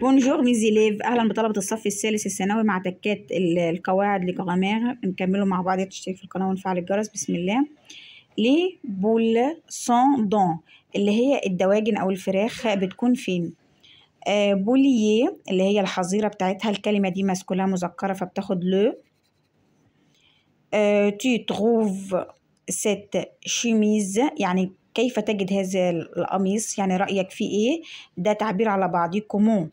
بونجور ميزيليف اهلا بطلبه الصف الثالث الثانوي مع تكات القواعد لغرامير نكملوا مع بعض تشترك في القناه ونفعل الجرس بسم الله لي بول سون دون اللي هي الدواجن او الفراخ بتكون فين آه بوليه اللي هي الحظيره بتاعتها الكلمه دي ماسكولا مذكره فبتاخد لو تي تروف سيت شيميز يعني كيف تجد هذا القميص يعني رأيك في ايه ده تعبير على بعضيه كومون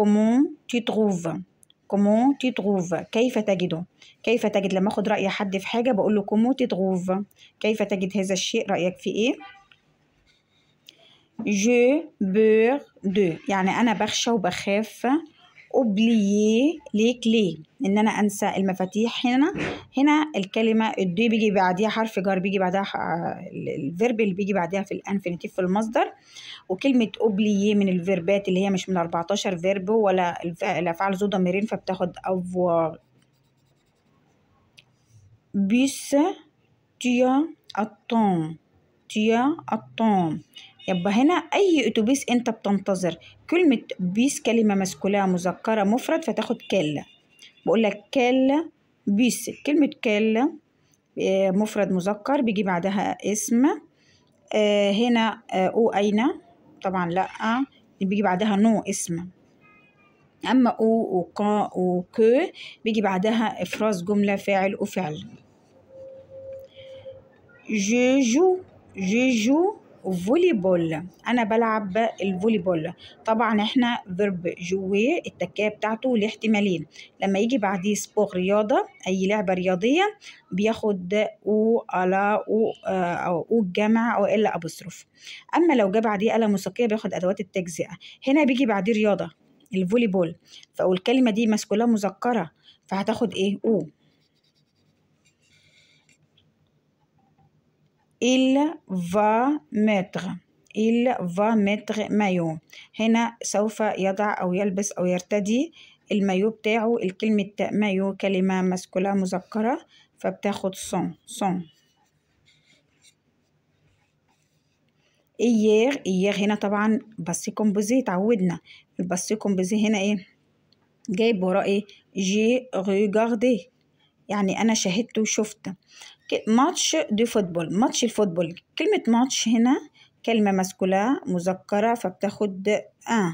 كومون تي تروف كومون تي تروف كيف تجده كيف تجد لما اخد رأي حد في حاجة بقول له كومون تي تروف كيف تجد هذا الشيء رأيك في ايه جو بور دو يعني أنا بخشى وبخاف اوبليي ليك ليه ان انا انسى المفاتيح هنا هنا الكلمه الدي بيجي بعديها حرف جر بيجي بعدها الفيرب اللي بيجي بعدها في الانفينيتيف في المصدر وكلمة أوبليي من الفيربات اللي هي مش من 14 فيرب ولا الأفعال ذو ضميرين فبتاخد أفوار بيس تيا أطون تيا أطون يبقى هنا أي أتوبيس أنت بتنتظر كلمة بيس كلمة مسكولة مذكرة مفرد فتاخد كلا بقول لك كلا بيس كلمة كلا آه، مفرد مذكر بيجي بعدها اسم آه، هنا آه، أو أين طبعا لأ بيجي بعدها نو اسم أما أو وقا وك بيجي بعدها إفراز جملة فاعل وفعل جو جو جو فولي بول انا بلعب الفولي بول طبعا احنا فيرب جوي التكايه بتاعته لاحتمالين لما يجي بعديه سبور رياضه اي لعبه رياضيه بياخد او على آه، او او او الجمع او الا ابوستروف اما لو جه بعديه اله موسيقيه بياخد ادوات التجزئه هنا بيجي بعديه رياضه الفولي بول الكلمه دي مذكوره مذكره فهتاخد ايه او il va mettre il va mettre mayo هنا سوف يضع أو يلبس أو يرتدي المايو بتاعه الكلمة مايو كلمة مسكولة مذكرة فبتاخد son son إيير إيير هنا طبعا بس كومبوزي تعودنا البس كومبوزي هنا إيه جايب وراء إيه جي ريغاردي يعني أنا شاهدت وشفت ماتش دو فوتبول ماتش الفوتبول كلمة ماتش هنا كلمة مسكولة مذكرة فبتاخد ان آه.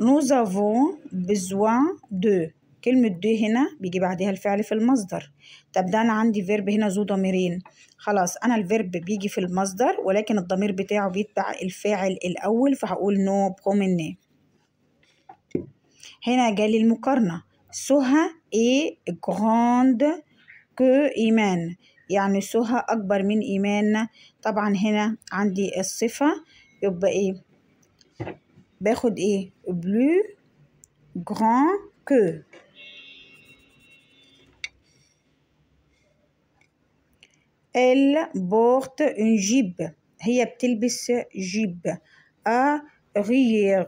nous avons besoin de كلمة دي هنا بيجي بعدها الفعل في المصدر طب ده أنا عندي فيرب هنا ذو ضميرين خلاص أنا الفيرب بيجي في المصدر ولكن الضمير بتاعه بيتبع الفاعل الأول فهقول نو بروميني إيه. هنا جالي المقارنة سها اي جراند كو إيمان يعني سها أكبر من إيمان طبعا هنا عندي الصفة يبقى إيه باخد إيه بلو جراند كو Elle porte une jupe هي بتلبس جيب أ غير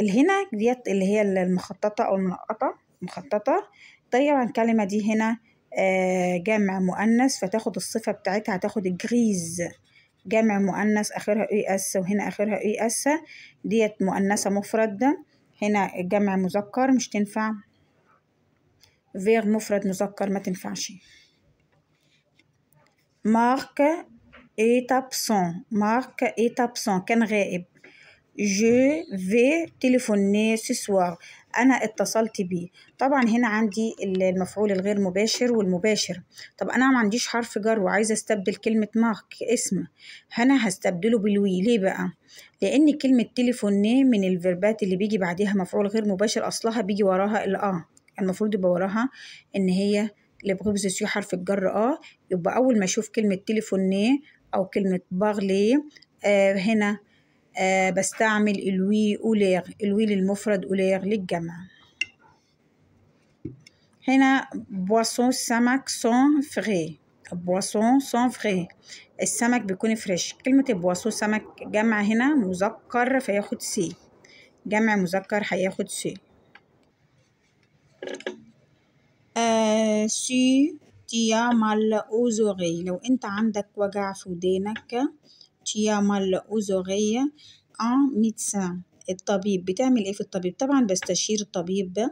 الهنا ديت اللي هي المخططة أو المنقطة مخططة طيب الكلمة دي هنا آه، جمع مؤنث فتاخد الصفة بتاعتها هتاخد الجريز جمع مؤنث آخرها إي أس وهنا آخرها إي أس ديت مؤنثة مفرد هنا جمع مذكر مش تنفع فيغ مفرد مذكر ما تنفعش مارك اي تابسون مارك اي تابسون كان غائب. جو في تليفوني سوسوار أنا اتصلت بيه طبعا هنا عندي المفعول الغير مباشر والمباشر طب أنا ما عنديش حرف جر وعايزة أستبدل كلمة مارك اسم هنا هستبدله بالوي ليه بقى؟ لأن كلمة تليفون من الفيربات اللي بيجي بعديها مفعول غير مباشر أصلها بيجي وراها الآ المفروض يبقى وراها إن هي لبغبز سيو حرف الجر آه يبقى أول ما أشوف كلمة تليفون ني أو كلمة باغلي آه هنا آه، بستعمل الوي أولير الوي للمفرد أولير للجمع هنا بواسون سمك سون فري بواسون سون فري السمك بيكون فريش كلمة بواسون سمك جمع هنا مذكر فياخد سي جمع مذكر هياخد سي سي آه، تيا مال أوزوغي لو انت عندك وجع في ودينك مال أوزوغية أن ميدسان الطبيب بتعمل ايه في الطبيب طبعا بستشير الطبيب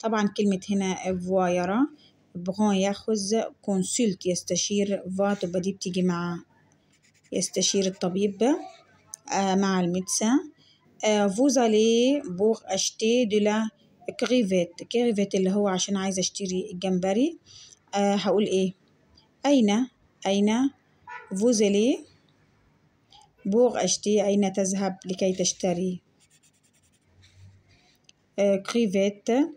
طبعا كلمة هنا فوايرا بغون ياخذ كونسلت يستشير فا تبقى دي بتيجي مع يستشير الطبيب آه، مع الميدسان فوز الي بوغ اشتي دو لا كريفيت كريفيت اللي هو عشان عايزة اشتري الجمبري آه، هقول ايه اين اين فوزالي بوغ أشتي أين تذهب لكي تشتري كريفيت آه،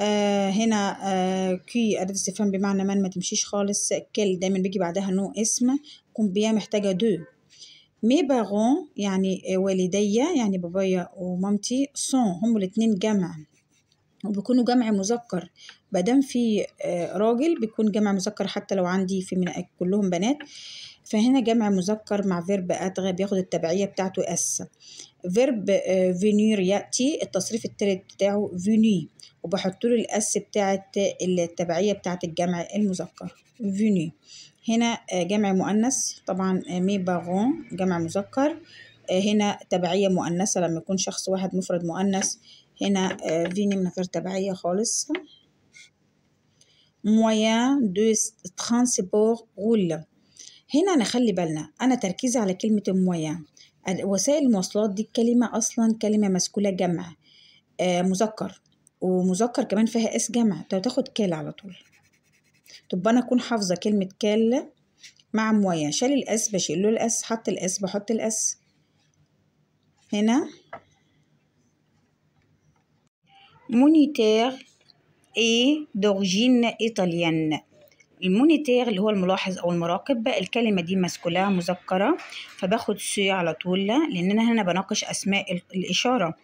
آه، هنا آه، كي أداة استفهام بمعنى من ما تمشيش خالص كل دايما بيجي بعدها نو اسم كومبيا محتاجة دو مي بارون يعني والدي يعني بابايا ومامتي سون هم الاتنين جمع وبيكونوا جمع مذكر بدم في راجل بيكون جمع مذكر حتى لو عندي في من كلهم بنات فهنا جمع مذكر مع فيرب أدغى بياخد التبعية بتاعته أس فيرب فينير يأتي التصريف التالت بتاعه فيني وبحط له الأس بتاعة التبعية بتاعة الجمع المذكر فيني هنا آه، جمع مؤنث طبعا مي آه، باغون جمع مذكر آه، هنا تبعية مؤنثة لما يكون شخص واحد مفرد مؤنث هنا فيني من غير تبعية خالص moyen de transport غول هنا نخلي بالنا أنا تركيزي على كلمة الموية وسائل المواصلات دي الكلمة أصلا كلمة مسكولة جمع آه مذكر ومذكر كمان فيها اس جمع تاخد كال على طول طب انا اكون حافظه كلمه كال مع مويه شال الاس بشيل له الاس حط الاس بحط الاس هنا مونيتير اي دورجين ايطاليان المونيتير اللي هو الملاحظ او المراقب بقى الكلمه دي مسكوله مذكره فباخد سي على طول لان انا هنا بناقش اسماء الاشاره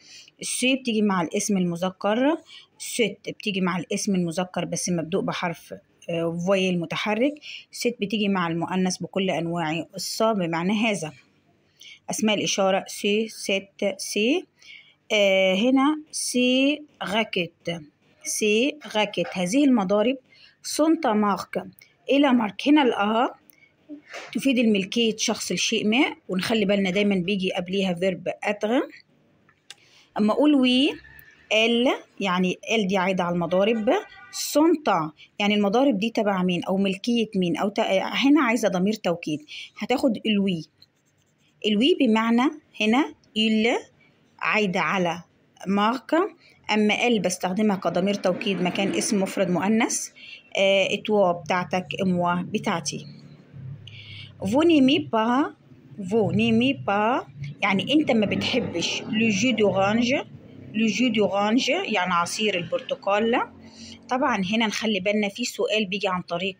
السي بتيجي مع الاسم المذكر ست بتيجي مع الاسم المذكر بس مبدوء بحرف فويل آه، متحرك ست بتيجي مع المؤنث بكل انواعه الصا بمعنى هذا اسماء الاشاره سي ست سي آه هنا سي غاكت سي غاكت هذه المضارب سونتا ماركا الى مارك هنا الآ تفيد الملكية شخص الشيء ما ونخلي بالنا دايما بيجي قبليها فيرب أتغ اما اقول وي ال يعني ال دي عايدة على المضارب سونتا يعني المضارب دي تبع مين او ملكية مين او هنا عايزة ضمير توكيد هتاخد الوي الوي بمعنى هنا ال عايدة على ماركة أما ال بستخدمها كضمير توكيد مكان اسم مفرد مؤنث اتوا آه، بتاعتك اموا بتاعتي vous n'aimez با vous n'aimez با يعني انت ما بتحبش لو جو دورانج لو جو دورانج يعني عصير البرتقال طبعا هنا نخلي بالنا في سؤال بيجي عن طريق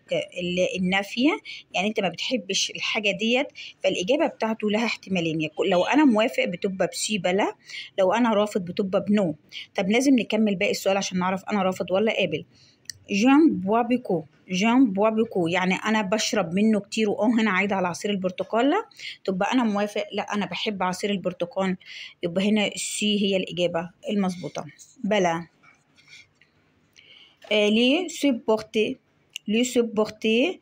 النافيه يعني انت ما بتحبش الحاجه ديت فالاجابه بتاعته لها احتمالين لو انا موافق بتبقى بسي بلا لو انا رافض بتبقى بنو طب لازم نكمل باقي السؤال عشان نعرف انا رافض ولا قابل جان بوابيكو جان بوابيكو يعني انا بشرب منه كتير واه هنا عايده على عصير البرتقال لا تبقى انا موافق لا انا بحب عصير البرتقال يبقى هنا سي هي الاجابه المظبوطه بلا لي سوبورتي لي سوبورتي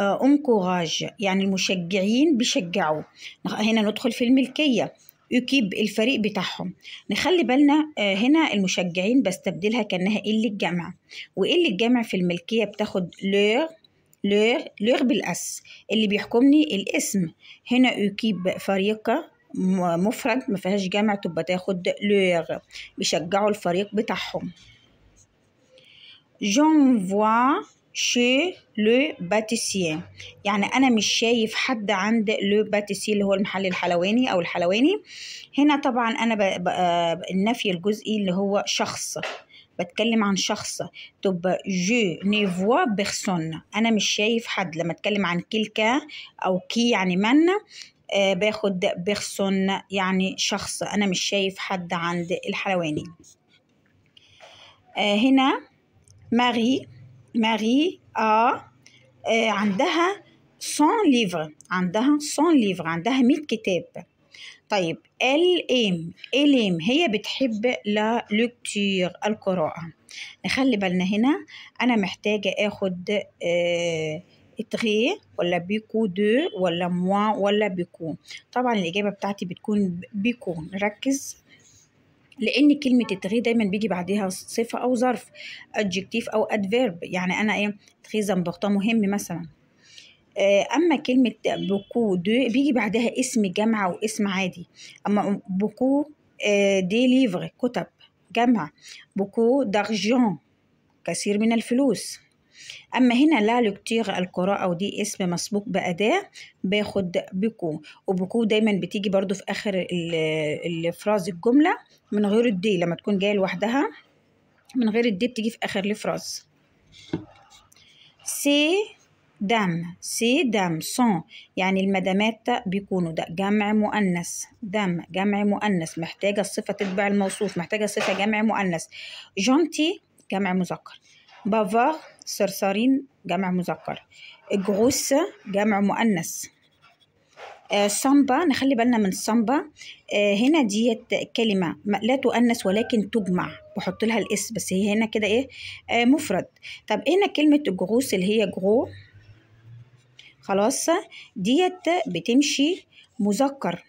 انكوراج يعني المشجعين بيشجعوا هنا ندخل في الملكيه يكيب الفريق بتاعهم نخلي بالنا آه، هنا المشجعين بستبدلها كأنها الجامع وايه اللي الجامع في الملكية بتاخد لور لور لور بالأس اللي بيحكمني الاسم هنا يكيب فريق مفرد ما فيهاش جمع تبقى تاخد لور بيشجعوا الفريق بتاعهم جون فوا شي لو pâtissier يعني أنا مش شايف حد عند لو pâtissier اللي هو المحل الحلواني أو الحلواني هنا طبعا أنا ب... ب... آه، النفي الجزئي اللي هو شخص بتكلم عن شخص طب جو ne بيرسون أنا مش شايف حد لما أتكلم عن كيلكا أو كي يعني من آه باخد بيرسون يعني شخص أنا مش شايف حد عند الحلواني آه هنا ماري ماري ا euh, عندها 100 ليفر عندها 100 ليفر عندها 100 كتاب طيب ال ام ال ام هي بتحب لا لكتير القراءة نخلي بالنا هنا أنا محتاجة آخد اتري آه، تغي ولا بيكو دو ولا موان ولا بيكو طبعا الإجابة بتاعتي بتكون بيكو نركز لان كلمه تغي دايما بيجي بعديها صفه او ظرف ادجكتيف او ادفيرب يعني انا ايه تغي زنبقطه مهم مثلا آه، اما كلمه بوكو دو بيجي بعدها اسم جامعه واسم عادي اما بوكو دي ليفر كتب جمع بوكو دارجون كثير من الفلوس اما هنا لا لوكتيغ القراءه ودي اسم مسبوق باداه باخد بكو وبكو دايما بتيجي برضو في اخر الفراز الجمله من غير الدي لما تكون جايه لوحدها من غير الدي بتيجي في اخر الفراز سي دم سي دم سون يعني المدامات بيكونوا ده جمع مؤنث دم جمع مؤنث محتاجة الصفة تتبع الموصوف محتاجة الصفة جمع مؤنث جونتي جمع مذكر بافار صرصارين جمع مذكر الجغوسة جمع مؤنث آه صمبا نخلي بالنا من صمبا آه هنا ديت كلمة لا تؤنث ولكن تجمع بحط لها الاس بس هي هنا كده ايه آه مفرد طب هنا كلمة الجغوس اللي هي جغو خلاص ديت بتمشي مذكر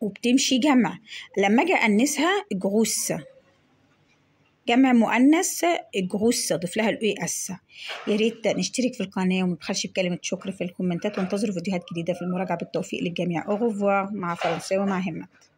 وبتمشي جمع لما اجي انسها جغوس جمع مؤنث الجهوس ضيف لها الاي اس يا ريت نشترك في القناه وما تبخلش بكلمه شكر في الكومنتات وانتظروا فيديوهات جديده في المراجعه بالتوفيق للجميع اوغوفوار مع فرنساوي مع همت